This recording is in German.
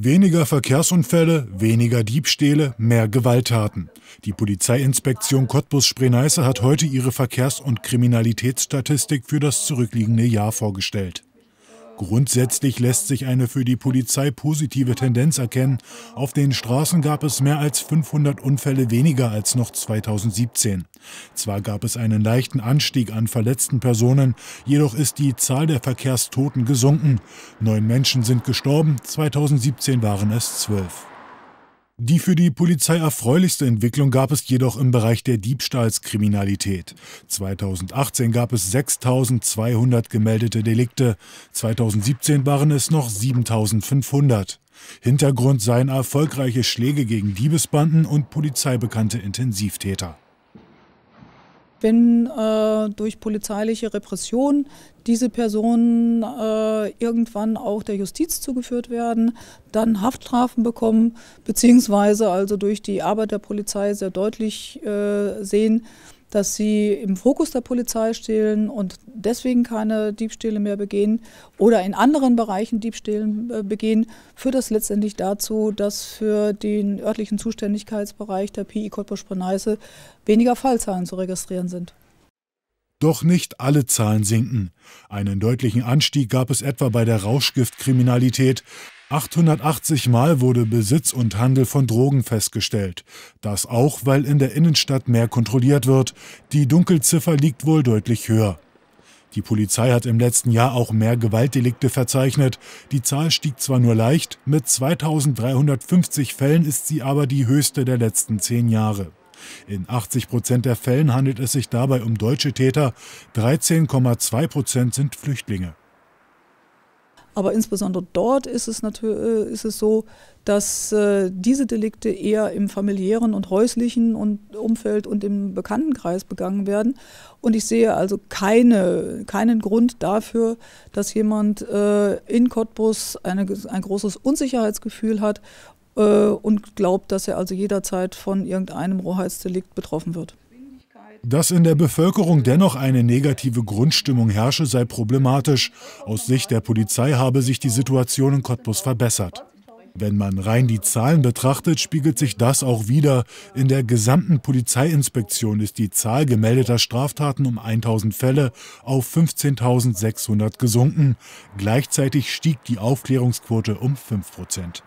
Weniger Verkehrsunfälle, weniger Diebstähle, mehr Gewalttaten. Die Polizeiinspektion Cottbus-Spreneiße hat heute ihre Verkehrs- und Kriminalitätsstatistik für das zurückliegende Jahr vorgestellt. Grundsätzlich lässt sich eine für die Polizei positive Tendenz erkennen. Auf den Straßen gab es mehr als 500 Unfälle weniger als noch 2017. Zwar gab es einen leichten Anstieg an verletzten Personen, jedoch ist die Zahl der Verkehrstoten gesunken. Neun Menschen sind gestorben, 2017 waren es zwölf. Die für die Polizei erfreulichste Entwicklung gab es jedoch im Bereich der Diebstahlskriminalität. 2018 gab es 6200 gemeldete Delikte, 2017 waren es noch 7500. Hintergrund seien erfolgreiche Schläge gegen Diebesbanden und polizeibekannte Intensivtäter wenn äh, durch polizeiliche Repression diese Personen äh, irgendwann auch der Justiz zugeführt werden, dann Haftstrafen bekommen, beziehungsweise also durch die Arbeit der Polizei sehr deutlich äh, sehen, dass sie im Fokus der Polizei stehlen und deswegen keine Diebstähle mehr begehen oder in anderen Bereichen Diebstählen äh, begehen, führt das letztendlich dazu, dass für den örtlichen Zuständigkeitsbereich der PI Cottbus Preneiße weniger Fallzahlen zu registrieren sind. Doch nicht alle Zahlen sinken. Einen deutlichen Anstieg gab es etwa bei der Rauschgiftkriminalität. 880 Mal wurde Besitz und Handel von Drogen festgestellt. Das auch, weil in der Innenstadt mehr kontrolliert wird. Die Dunkelziffer liegt wohl deutlich höher. Die Polizei hat im letzten Jahr auch mehr Gewaltdelikte verzeichnet. Die Zahl stieg zwar nur leicht, mit 2350 Fällen ist sie aber die höchste der letzten zehn Jahre. In 80 Prozent der Fällen handelt es sich dabei um deutsche Täter, 13,2 Prozent sind Flüchtlinge. Aber insbesondere dort ist es, äh, ist es so, dass äh, diese Delikte eher im familiären und häuslichen und Umfeld und im Bekanntenkreis begangen werden. Und ich sehe also keine, keinen Grund dafür, dass jemand äh, in Cottbus eine, ein großes Unsicherheitsgefühl hat äh, und glaubt, dass er also jederzeit von irgendeinem Rohheitsdelikt betroffen wird. Dass in der Bevölkerung dennoch eine negative Grundstimmung herrsche, sei problematisch. Aus Sicht der Polizei habe sich die Situation in Cottbus verbessert. Wenn man rein die Zahlen betrachtet, spiegelt sich das auch wieder. In der gesamten Polizeiinspektion ist die Zahl gemeldeter Straftaten um 1000 Fälle auf 15.600 gesunken. Gleichzeitig stieg die Aufklärungsquote um 5 Prozent.